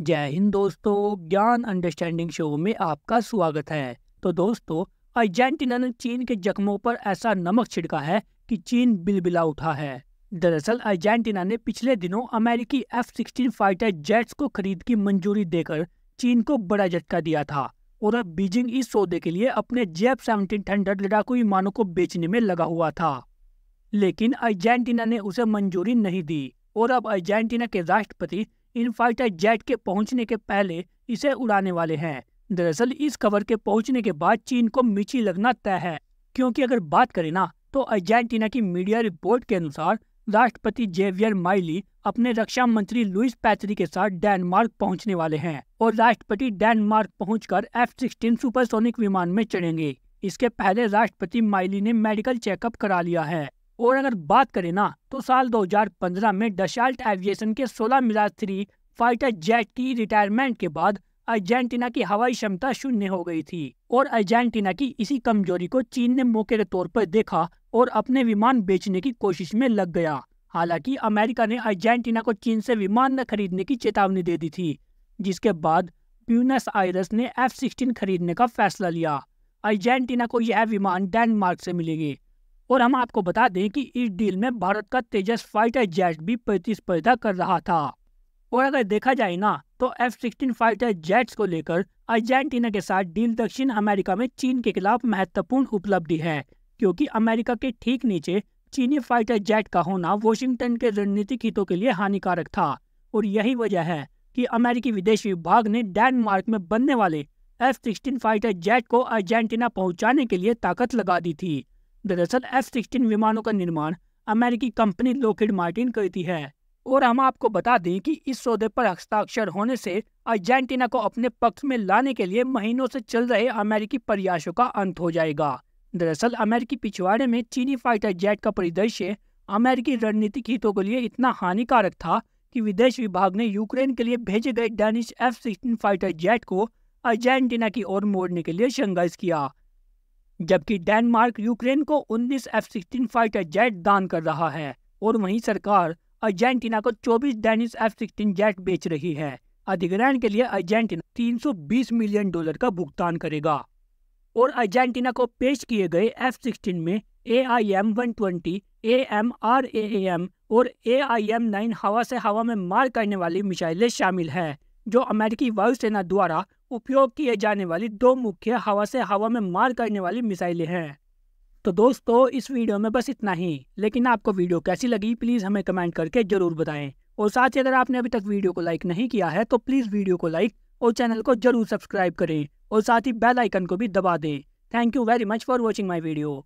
जय हिंद दोस्तों ज्ञान अंडरस्टैंडिंग शो में आपका स्वागत है तो दोस्तों अर्जेंटीना ने चीन के जख्मों पर ऐसा नमक छिड़का है कि चीन बिलबिला उठा है दरअसल अर्जेंटीना ने पिछले दिनों अमेरिकी एफ सिक्सटीन फाइटर जेट्स को खरीद की मंजूरी देकर चीन को बड़ा झटका दिया था और अब बीजिंग इस सौदे के लिए अपने जेब सेवनटीन हंड्रेड लड़ाकू विमानों को बेचने में लगा हुआ था लेकिन अर्जेंटीना ने उसे मंजूरी नहीं दी और अब अर्जेंटीना के राष्ट्रपति इन फाइटर जेट के पहुंचने के पहले इसे उड़ाने वाले हैं दरअसल इस खबर के पहुंचने के बाद चीन को मिची लगना तय है क्योंकि अगर बात करें ना तो अर्जेंटीना की मीडिया रिपोर्ट के अनुसार राष्ट्रपति जेवियर माइली अपने रक्षा मंत्री लुइस पैथरी के साथ डेनमार्क पहुंचने वाले हैं और राष्ट्रपति डेनमार्क पहुंचकर एफ सिक्सटीन सुपरसोनिक विमान में चढ़ेंगे इसके पहले राष्ट्रपति माइली ने मेडिकल चेकअप करा लिया है और अगर बात करें ना तो साल 2015 में डशाल्ट एविएशन के 16 मिराज थ्री फाइटर जेट की रिटायरमेंट के बाद अर्जेंटीना की हवाई क्षमता शून्य हो गई थी और अर्जेंटीना की इसी कमजोरी को चीन ने मौके के तौर पर देखा और अपने विमान बेचने की कोशिश में लग गया हालांकि अमेरिका ने अर्जेंटीना को चीन से विमान न खरीदने की चेतावनी दे दी थी जिसके बाद ब्यूनस आयरस ने एफ सिक्सटीन खरीदने का फैसला लिया अर्जेंटीना को यह विमान डेनमार्क से मिलेगी और हम आपको बता दें कि इस डील में भारत का तेजस फाइटर जेट भी प्रतिस्पर्धा कर रहा था और अगर देखा जाए ना तो एफ सिक्सटीन फाइटर जेट्स को लेकर अर्जेंटीना के साथ डील दक्षिण अमेरिका में चीन के खिलाफ महत्वपूर्ण उपलब्धि है क्योंकि अमेरिका के ठीक नीचे चीनी फाइटर जेट का होना वॉशिंगटन के रणनीतिक हितों के लिए हानिकारक था और यही वजह है कि अमेरिकी विदेश विभाग ने डेनमार्क में बनने वाले एफ सिक्सटीन फाइटर जेट को अर्जेंटीना पहुंचाने के लिए ताकत लगा दी थी दरअसल एफ सिक्सटीन विमानों का निर्माण अमेरिकी कंपनी लोकिड मार्टिन करती है और हम आपको बता दें कि इस सौदे पर हस्ताक्षर होने से अर्जेंटीना को अपने पक्ष में लाने के लिए महीनों से चल रहे अमेरिकी प्रयासों का अंत हो जाएगा दरअसल अमेरिकी पिछवाड़े में चीनी फाइटर जेट का परिदृश्य अमेरिकी रणनीतिक हितों के लिए इतना हानिकारक था कि विदेश विभाग ने यूक्रेन के लिए भेजे गए Danish F sixteen fighter jet को अर्जेंटीना की ओर मोड़ने के लिए संघर्ष किया जबकि डेनमार्क यूक्रेन को 19 एफ सिक्सटीन फाइटर जेट दान कर रहा है और वहीं सरकार अर्जेंटीना को 24 डेनिस एफ सिक्सटीन जेट बेच रही है अधिग्रहण के लिए अर्जेंटीना 320 मिलियन डॉलर का भुगतान करेगा और अर्जेंटीना को पेश किए गए एफ सिक्सटीन में A I M one twenty A M R A M और ए आई एम नाइन हवा से हवा में मार करने वाली मिसाइलें शामिल हैं जो अमेरिकी वायुसेना द्वारा उपयोग किए जाने वाली दो मुख्य हवा से हवा में मार करने वाली मिसाइलें हैं तो दोस्तों इस वीडियो में बस इतना ही लेकिन आपको वीडियो कैसी लगी प्लीज़ हमें कमेंट करके ज़रूर बताएं और साथ ही अगर आपने अभी तक वीडियो को लाइक नहीं किया है तो प्लीज़ वीडियो को लाइक और चैनल को जरूर सब्सक्राइब करें और साथ ही बेल आइकन को भी दबा दें thank you very much for watching my video